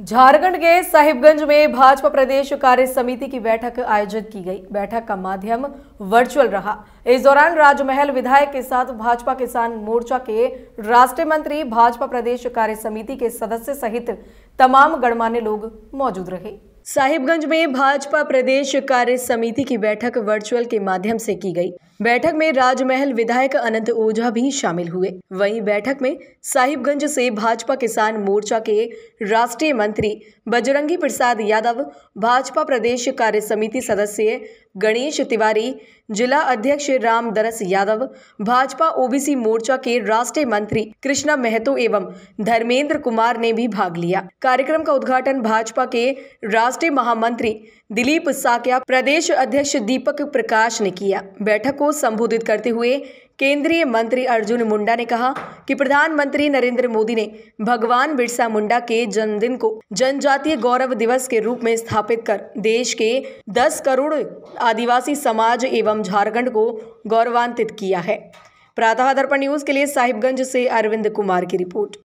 झारखंड के साहिबगंज में भाजपा प्रदेश कार्य समिति की बैठक आयोजित की गई बैठक का माध्यम वर्चुअल रहा इस दौरान राजमहल विधायक के साथ भाजपा किसान मोर्चा के राष्ट्रीय मंत्री भाजपा प्रदेश कार्य समिति के सदस्य सहित तमाम गणमान्य लोग मौजूद रहे साहिबगंज में भाजपा प्रदेश कार्य समिति की बैठक वर्चुअल के माध्यम से की गई बैठक में राजमहल विधायक अनंत ओझा भी शामिल हुए वहीं बैठक में साहिबगंज से भाजपा किसान मोर्चा के राष्ट्रीय मंत्री बजरंगी प्रसाद यादव भाजपा प्रदेश कार्य समिति सदस्य गणेश तिवारी जिला अध्यक्ष रामदरस यादव भाजपा ओबीसी मोर्चा के राष्ट्रीय मंत्री कृष्णा महतो एवं धर्मेंद्र कुमार ने भी भाग लिया कार्यक्रम का उद्घाटन भाजपा के राष्ट्रीय महामंत्री दिलीप साकिया प्रदेश अध्यक्ष दीपक प्रकाश ने किया बैठक को संबोधित करते हुए केंद्रीय मंत्री अर्जुन मुंडा ने कहा कि प्रधानमंत्री नरेंद्र मोदी ने भगवान बिरसा मुंडा के जन्मदिन को जनजातीय गौरव दिवस के रूप में स्थापित कर देश के 10 करोड़ आदिवासी समाज एवं झारखंड को गौरवान्वित किया है प्रातः दर्पण न्यूज के लिए साहिबगंज से अरविंद कुमार की रिपोर्ट